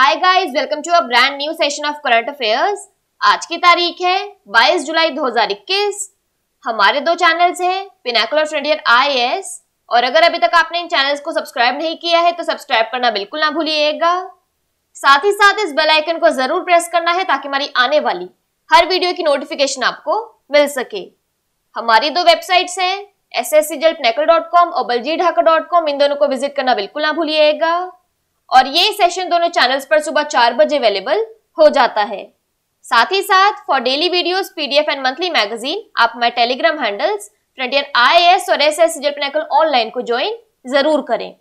Hi guys welcome to a brand new session of current affairs आज की तारीख है 22 जुलाई 2021 हमारे दो चैनल्स हैं पिनाकल और फ्रंटियर आई और अगर अभी तक आपने इन चैनल्स को सब्सक्राइब नहीं किया है तो सब्सक्राइब करना बिल्कुल ना भूलिएगा साथ ही साथ इस बेल आइकन को जरूर प्रेस करना है ताकि हमारी आने वाली हर वीडियो की नोटिफिकेशन आपको मिल सके हमारी दो वेबसाइट्स हैं एस एस सी और बलजी ढाका डॉट कॉम इन दोनों को विजिट करना बिल्कुल ना भूलिएगा और ये सेशन दोनों चैनल्स पर सुबह चार बजे अवेलेबल हो जाता है साथ ही साथ for daily videos PDF and monthly magazine आप हमारे टेलीग्राम हैंडल्स फ्रंटियर आईएएस और एसएस जेपनेकल ऑनलाइन को ज्वाइन जरूर करें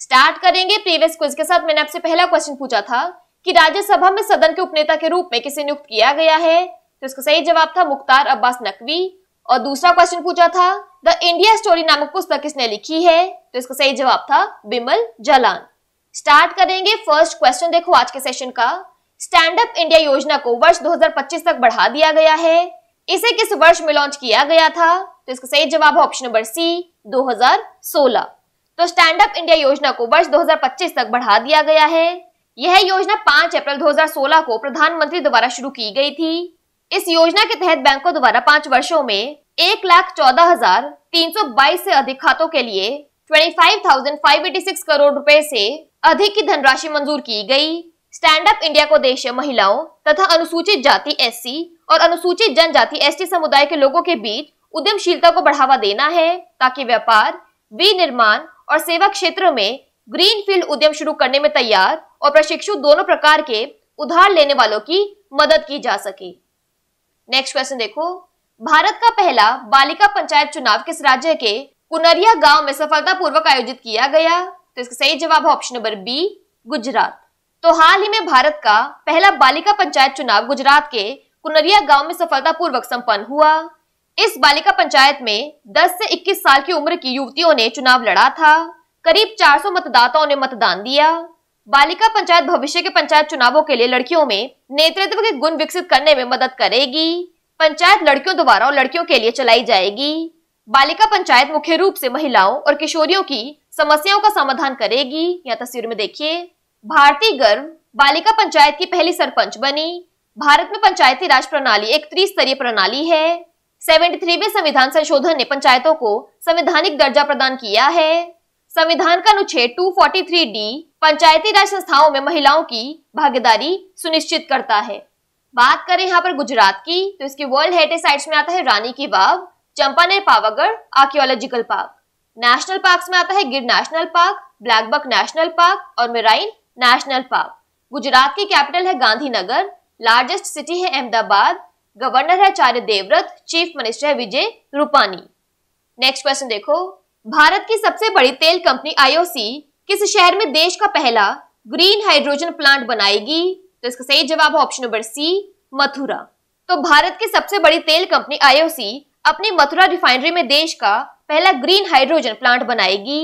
स्टार्ट करेंगे प्रीवियस क्विज के साथ मैंने आपसे पहला क्वेश्चन पूछा था कि राज्यसभा में सदन के उपनेता के रूप में किसे नियुक्त किया गया है तो इसका सही जवाब था मुख्तार अब्बास नकवी और दूसरा क्वेश्चन पूछा था द इंडिया स्टोरी नामक पुस्तक किसने लिखी है तो इसका सही जवाब था बिमल जलान स्टार्ट करेंगे फर्स्ट क्वेश्चन देखो आज के सेशन का स्टैंड अप इंडिया योजना को वर्ष 2025 तक बढ़ा दिया गया है इसे किस वर्ष में लॉन्च किया गया था तो इसका सही जवाब है ऑप्शन नंबर सी 2016 तो स्टैंड अप इंडिया योजना को वर्ष 2025 तक बढ़ा दिया गया है यह योजना 5 अप्रैल 2016 को प्रधानमंत्री द्वारा शुरू की गई थी इस योजना के तहत बैंकों द्वारा पांच वर्षो में एक लाख चौदह हजार तीन सौ बाईस से अधिक खातों के लिए twenty five thousand five eighty six crore रुपए से अधिक की धनराशि मंजूर की गई स्टैंड अप इंडिया को देश महिलाओं तथा अनुसूचित जाति एससी और अनुसूचित जनजाति एसटी समुदाय के लोगों के बीच उद्यमशीलता को बढ़ावा देना है ताकि व्यापार विनिर्माण और सेवा क्षेत्र में ग्रीन फील्ड उद्यम शुरू करने में तैयार और प्रशिक्षु दोनों प्रकार के उधार लेने वालों की मदद की जा सके नेक्स्ट क्वेश्चन देखो भारत का पहला बालिका पंचायत चुनाव किस राज्य के कुनरिया गांव में सफलतापूर्वक आयोजित किया गया तो इसका सही जवाब है ऑप्शन नंबर बी गुजरात तो हाल ही में भारत का पहला बालिका पंचायत चुनाव गुजरात के कुनरिया गांव में सफलतापूर्वक संपन्न हुआ इस बालिका पंचायत में 10 से 21 साल की उम्र की युवतियों ने चुनाव लड़ा था करीब 400 मतदाताओं ने मतदान दिया बालिका पंचायत भविष्य के पंचायत चुनावों के लिए लड़कियों में नेतृत्व के गुण विकसित करने में मदद करेगी पंचायत लड़कियों द्वारा और लड़कियों के लिए चलाई जाएगी बालिका पंचायत मुख्य रूप से महिलाओं और किशोरियों की समस्याओं का समाधान करेगी या तस्वीर में देखिए भारतीय गर्व बालिका पंचायत की पहली सरपंच बनी भारत में पंचायती राज प्रणाली एक त्रिस्तरीय प्रणाली है सेवेंटी में संविधान संशोधन ने पंचायतों को संवैधानिक दर्जा प्रदान किया है संविधान का अनुच्छेद 243 डी पंचायती राज संस्थाओं में महिलाओं की भागीदारी सुनिश्चित करता है बात करें यहाँ पर गुजरात की तो इसकी वर्ल्ड हेरिटेज साइट्स में आता है Rani ki Vav Champaner Pavagadh archaeological park national park में आता है Gir national park blackbuck national park और मेराइन नेशनल पार्क गुजरात की कैपिटल है गांधीनगर लार्जेस्ट सिटी है अहमदाबाद गवर्नर है आचार्य देवव्रत चीफ मिनिस्टर है विजय रूपानी नेक्स्ट क्वेश्चन देखो भारत की सबसे बड़ी तेल कंपनी आईओसी किस शहर में देश का पहला ग्रीन हाइड्रोजन प्लांट बनाएगी तो इसका सही जवाब है ऑप्शन नंबर सी मथुरा तो भारत की सबसे बड़ी तेल कंपनी आईओसी अपनी मथुरा रिफाइनरी में देश का पहला ग्रीन हाइड्रोजन प्लांट बनाएगी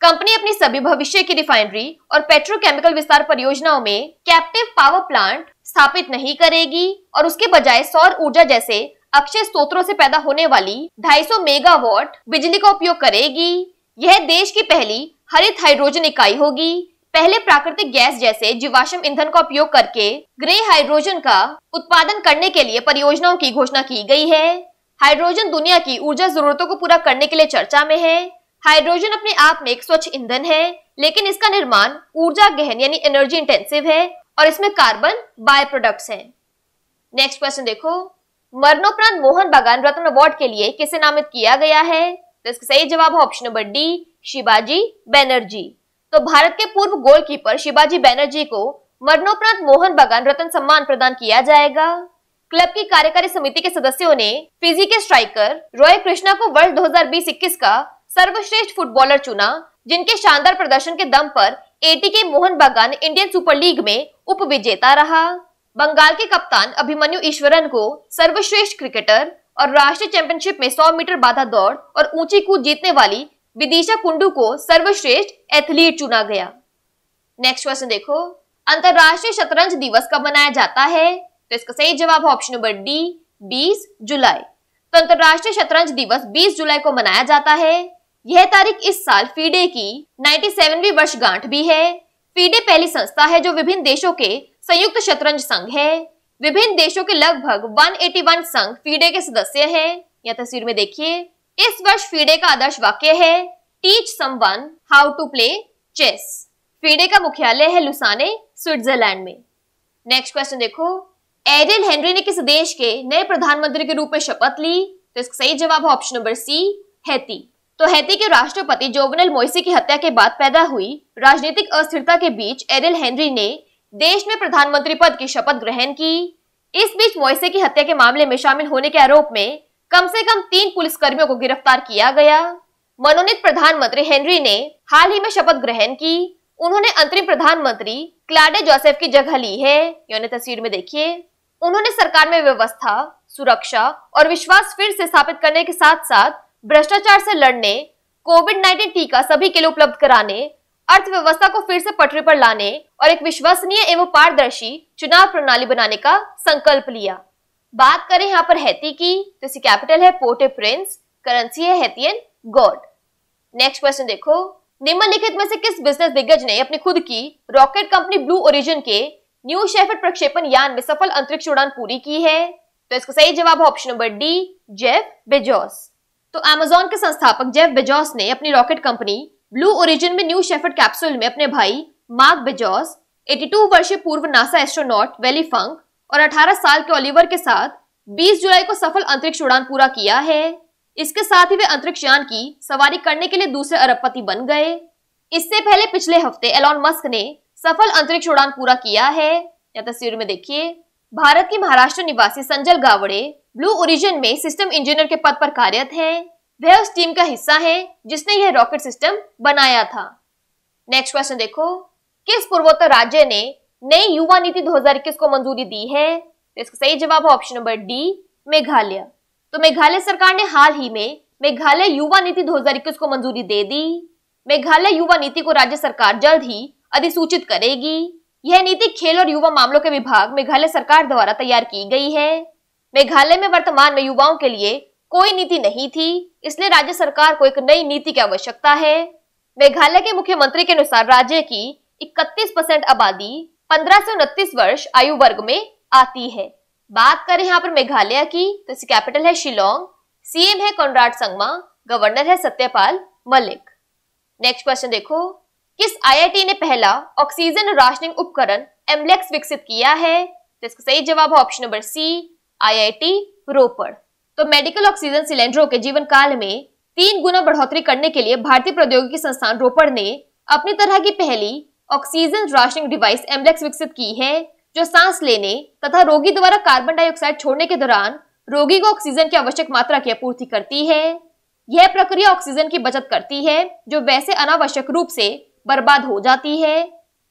कंपनी अपनी सभी भविष्य की रिफाइनरी और पेट्रोकेमिकल विस्तार परियोजनाओं में कैप्टिव पावर प्लांट स्थापित नहीं करेगी और उसके बजाय सौर ऊर्जा जैसे अक्षय स्त्रोतों से पैदा होने वाली 250 मेगावाट बिजली का उपयोग करेगी यह देश की पहली हरित हाइड्रोजन इकाई होगी पहले प्राकृतिक गैस जैसे जीवाश्म ईंधन का उपयोग करके ग्रे हाइड्रोजन का उत्पादन करने के लिए परियोजनाओं की घोषणा की गई है हाइड्रोजन दुनिया की ऊर्जा जरूरतों को पूरा करने के लिए चर्चा में है हाइड्रोजन अपने आप में एक स्वच्छ ईंधन है लेकिन इसका निर्माण ऊर्जा गहन यानी एनर्जी इंटेंसिव है और इसमें कार्बन बाय प्रोडक्ट्स हैं। नेक्स्ट क्वेश्चन देखो मरणोपरांत मोहन बागान रत्न अवार्ड के लिए किसे नामित किया गया है तो इसका सही जवाब है option number D Shivaji Banerjee तो भारत के पूर्व गोलकीपर शिवाजी बैनर्जी को मरणोपरांत मोहन बागान रत्न सम्मान प्रदान किया जाएगा क्लब की कार्यकारी समिति के सदस्यों ने फिजी के स्ट्राइकर रॉय कृष्णा को वर्ल्ड 2020 का सर्वश्रेष्ठ फुटबॉलर चुना जिनके शानदार प्रदर्शन के दम पर एटी के मोहन बागान इंडियन सुपर लीग में उप विजेता रहा बंगाल के कप्तान अभिमन्यु ईश्वरन को सर्वश्रेष्ठ क्रिकेटर और राष्ट्रीय चैंपियनशिप में 100 मीटर बाधा दौड़ और ऊंची कूद जीतने वाली विदिशा कुंडू को सर्वश्रेष्ठ एथलीट चुना गया नेक्स्ट क्वेश्चन देखो अंतर्राष्ट्रीय शतरंज दिवस कब मनाया जाता है तो इसका सही जवाब है ऑप्शन नंबर डी 20 जुलाई तो अंतरराष्ट्रीय शतरंज दिवस 20 जुलाई को मनाया जाता है यह तारीख इस साल फीडे की 97वीं वर्षगांठ भी है फीडे पहली संस्था है जो विभिन्न देशों के संयुक्त शतरंज संघ है विभिन्न देशों के लगभग 181 संघ फीडे के सदस्य हैं यह तस्वीर में देखिए इस वर्ष फीडे का आदर्श वाक्य है teach someone how to play chess FIDE का मुख्यालय है लुसाने स्विट्जरलैंड में नेक्स्ट क्वेश्चन देखो एरियल हेनरी ने किस देश के नए प्रधानमंत्री के रूप में शपथ ली तो इसका सही जवाब ऑप्शन नंबर सी हैती तो हैती के राष्ट्रपति जोवनल मोइसी की हत्या के बाद पैदा हुई राजनीतिक अस्थिरता के बीच एरिल हेनरी ने देश में प्रधानमंत्री पद की शपथ ग्रहण की इस बीच मोइसे की हत्या के मामले में शामिल होने के आरोप में कम से कम तीन पुलिसकर्मियों को गिरफ्तार किया गया मनोनीत प्रधानमंत्री हेनरी ने हाल ही में शपथ ग्रहण की उन्होंने अंतरिम प्रधानमंत्री क्लाडे जोसेफ की जगह ली है तस्वीर में देखिए उन्होंने सरकार में व्यवस्था सुरक्षा और विश्वास फिर से स्थापित करने के साथ साथ भ्रष्टाचार से लड़ने कोविड नाइन्टीन टीका सभी के लिए उपलब्ध कराने अर्थव्यवस्था को फिर से पटरी पर लाने और एक विश्वसनीय एवं पारदर्शी चुनाव प्रणाली बनाने का संकल्प लिया बात करें यहाँ पर हैती की तो इसकी कैपिटल है पोर्टे प्रिंस करेंसी है हैतियन गॉड नेक्स्ट क्वेश्चन देखो निम्नलिखित में से किस बिजनेस दिग्गज ने अपनी खुद की रॉकेट कंपनी ब्लू ओरिजिन के न्यू शेफर्ड प्रक्षेपण यान में सफल अंतरिक्ष उड़ान पूरी की है तो इसका सही जवाब option number D Jeff Bezos तो अमेजोन के संस्थापक जेफ बेजोस ने अपनी रॉकेट कंपनी ब्लू ओरिजिन में न्यू शेफर्ड कैप्सूल में अपने भाई मार्क बेजोस 82 वर्षीय पूर्व नासा एस्ट्रोनॉट वेली फंक और 18 साल के ओलिवर के साथ 20 जुलाई को सफल अंतरिक्ष उड़ान पूरा किया है इसके साथ ही वे अंतरिक्ष यान की सवारी करने के लिए दूसरे अरबपति बन गए इससे पहले पिछले हफ्ते एलॉन मस्क ने सफल अंतरिक्ष उड़ान पूरा किया है या तस्वीर में देखिए भारत के महाराष्ट्र निवासी संजल गावड़े ब्लू ओरिजिन में सिस्टम इंजीनियर के पद पर कार्यरत है वह उस टीम का हिस्सा है जिसने यह रॉकेट सिस्टम बनाया था नेक्स्ट क्वेश्चन देखो किस पूर्वोत्तर राज्य ने नई युवा नीति 2021 को मंजूरी दी है तो इसका सही जवाब है ऑप्शन नंबर डी मेघालय तो मेघालय सरकार ने हाल ही में मेघालय युवा नीति 2021 को मंजूरी दे दी मेघालय युवा नीति को राज्य सरकार जल्द ही अधिसूचित करेगी यह नीति खेल और युवा मामलों के विभाग मेघालय सरकार द्वारा तैयार की गई है मेघालय में वर्तमान में युवाओं के लिए कोई नीति नहीं थी इसलिए राज्य सरकार को एक नई नीति की आवश्यकता है मेघालय के मुख्यमंत्री के अनुसार राज्य की 31 परसेंट आबादी 15 से उनतीस वर्ष आयु वर्ग में आती है बात करें यहाँ पर मेघालय की तो इसकी कैपिटल है शिलोंग सीएम है कॉन्राड संगमा गवर्नर है सत्यपाल मलिक नेक्स्ट क्वेश्चन देखो किस आईआईटी ने पहला ऑक्सीजन राशनिंग उपकरण एमलेक्स e विकसित किया है तो इसका सही जवाब है option number C IIT Ropar तो मेडिकल ऑक्सीजन सिलेंडरों के जीवन काल में तीन गुना बढ़ोतरी करने के लिए भारतीय प्रौद्योगिकी संस्थान रोपड़ ने अपनी तरह की पहली oxygen rationing device Amlex e विकसित की है जो सांस लेने तथा रोगी द्वारा कार्बन डाइऑक्साइड छोड़ने के दौरान रोगी को ऑक्सीजन की आवश्यक मात्रा की आपूर्ति करती है यह प्रक्रिया ऑक्सीजन की बचत करती है जो वैसे अनावश्यक रूप से बर्बाद हो जाती है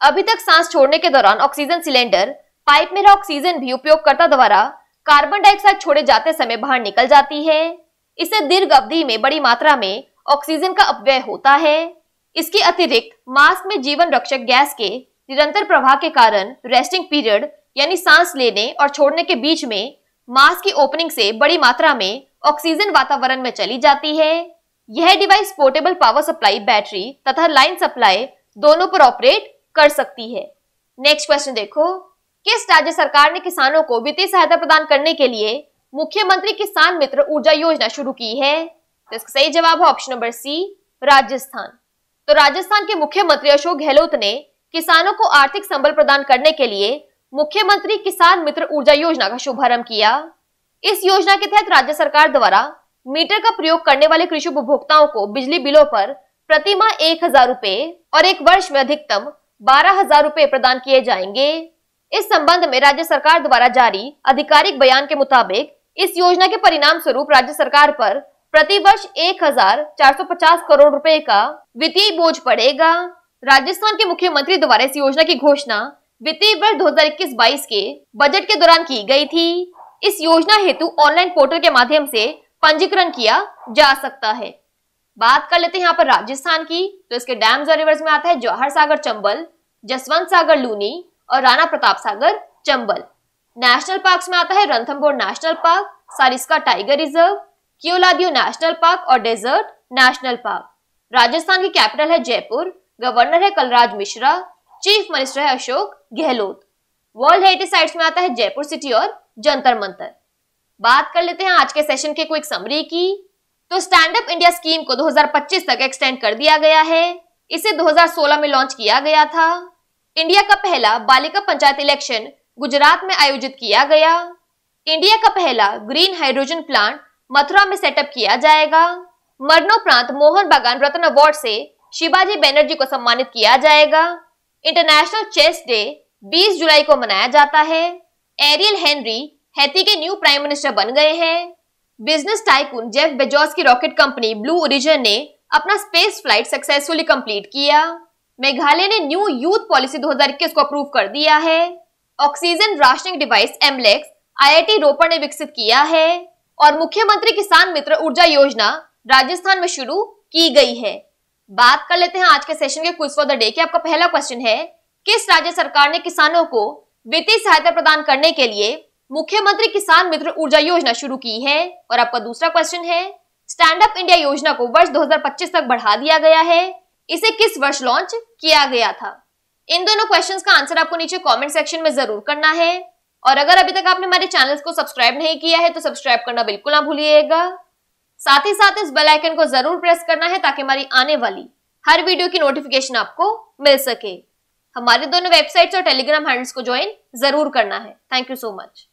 अभी तक सांस छोड़ने के दौरान ऑक्सीजन सिलेंडर पाइप में रहा ऑक्सीजन भी उपयोगकर्ता द्वारा कार्बन डाइऑक्साइड छोड़े जाते समय बाहर निकल जाती है इससे दीर्घ अवधि में बड़ी मात्रा में ऑक्सीजन का अपव्यय होता है इसके अतिरिक्त मास्क में जीवन रक्षक गैस के निरंतर प्रभाव के कारण रेस्टिंग पीरियड यानी सांस लेने और छोड़ने के बीच में मास्क की ओपनिंग से बड़ी मात्रा में ऑक्सीजन वातावरण में चली जाती है यह device portable power supply battery तथा लाइन सप्लाई दोनों पर ऑपरेट कर सकती है नेक्स्ट क्वेश्चन देखो किस राज्य सरकार ने किसानों को वित्तीय सहायता प्रदान करने के लिए मुख्यमंत्री किसान मित्र ऊर्जा योजना शुरू की है तो इसका सही जवाब है ऑप्शन नंबर सी राजस्थान तो राजस्थान के मुख्यमंत्री अशोक गहलोत ने किसानों को आर्थिक संबल प्रदान करने के लिए मुख्यमंत्री किसान मित्र ऊर्जा योजना का शुभारंभ किया इस योजना के तहत राज्य सरकार द्वारा मीटर का प्रयोग करने वाले कृषि उपभोक्ताओं को बिजली बिलों पर प्रति माह एक हजार रूपए और एक वर्ष में अधिकतम बारह हजार रूपए प्रदान किए जाएंगे इस संबंध में राज्य सरकार द्वारा जारी आधिकारिक बयान के मुताबिक इस योजना के परिणाम स्वरूप राज्य सरकार पर प्रति वर्ष एक हजार चार सौ पचास करोड़ रुपए का वित्तीय बोझ पड़ेगा राजस्थान के मुख्यमंत्री द्वारा इस योजना की घोषणा वित्तीय वर्ष इक्कीस बाईस के बजट के दौरान की गई थी इस योजना हेतु ऑनलाइन पोर्टल के माध्यम से पंजीकरण किया जा सकता है बात कर लेते हैं यहाँ पर राजस्थान की तो इसके डैम्स और रिवर्स में आता है जवाहर सागर चंबल जसवंत सागर लूनी और राणा प्रताप सागर चंबल नेशनल पार्क में आता है Ranthambore national park Sariska tiger reserve Keoladeo national park और डेजर्ट नेशनल पार्क राजस्थान की कैपिटल है जयपुर गवर्नर है कलराज मिश्रा चीफ मिनिस्टर है Ashok Gehlot world heritage sites में आता है जयपुर सिटी और जंतर मंतर बात कर लेते हैं आज के सेशन के क्विक समरी की तो स्टैंड अप इंडिया स्कीम को 2025 तक एक्सटेंड कर दिया गया है इसे 2016 में लॉन्च किया गया था इंडिया का पहला बालिका पंचायत इलेक्शन गुजरात में आयोजित किया गया इंडिया का पहला ग्रीन हाइड्रोजन प्लांट मथुरा में सेटअप किया जाएगा मरणोपरांत मोहन बागान रत्न अवार्ड से शिवाजी बैनर्जी को सम्मानित किया जाएगा इंटरनेशनल चेस डे 20 जुलाई को मनाया जाता है एरियल हेनरी हैती के न्यू प्राइम मिनिस्टर बन गए हैं बिजनेस टाइकून जेफ बेजोस की रॉकेट कंपनी ब्लू ओरिजन ने अपना स्पेस फ्लाइट सक्सेसफुली कंप्लीट किया मेघालय ने न्यू यूथ पॉलिसी 2021 को अप्रूव कर दिया है oxygen rationing device Amlex IIT Ropar ने विकसित किया है और मुख्यमंत्री किसान मित्र ऊर्जा योजना राजस्थान में शुरू की गई है बात कर लेते हैं आज के सेशन के क्विज फॉर द डे की आपका पहला क्वेश्चन है किस राज्य सरकार ने किसानों को वित्तीय सहायता प्रदान करने के लिए मुख्यमंत्री किसान मित्र ऊर्जा योजना शुरू की है और आपका दूसरा क्वेश्चन है स्टैंड अप इंडिया योजना को वर्ष 2025 तक बढ़ा दिया गया है इसे किस वर्ष लॉन्च किया गया था इन दोनों क्वेश्चन का आंसर आपको नीचे कॉमेंट सेक्शन में जरूर करना है और अगर अभी तक आपने हमारे चैनल को सब्सक्राइब नहीं किया है तो सब्सक्राइब करना बिल्कुल ना भूलिएगा साथ ही साथ इस बेल आइकन को जरूर प्रेस करना है ताकि हमारी आने वाली हर वीडियो की नोटिफिकेशन आपको मिल सके हमारे दोनों वेबसाइट्स और टेलीग्राम हैंडल्स को ज्वाइन जरूर करना है थैंक यू सो मच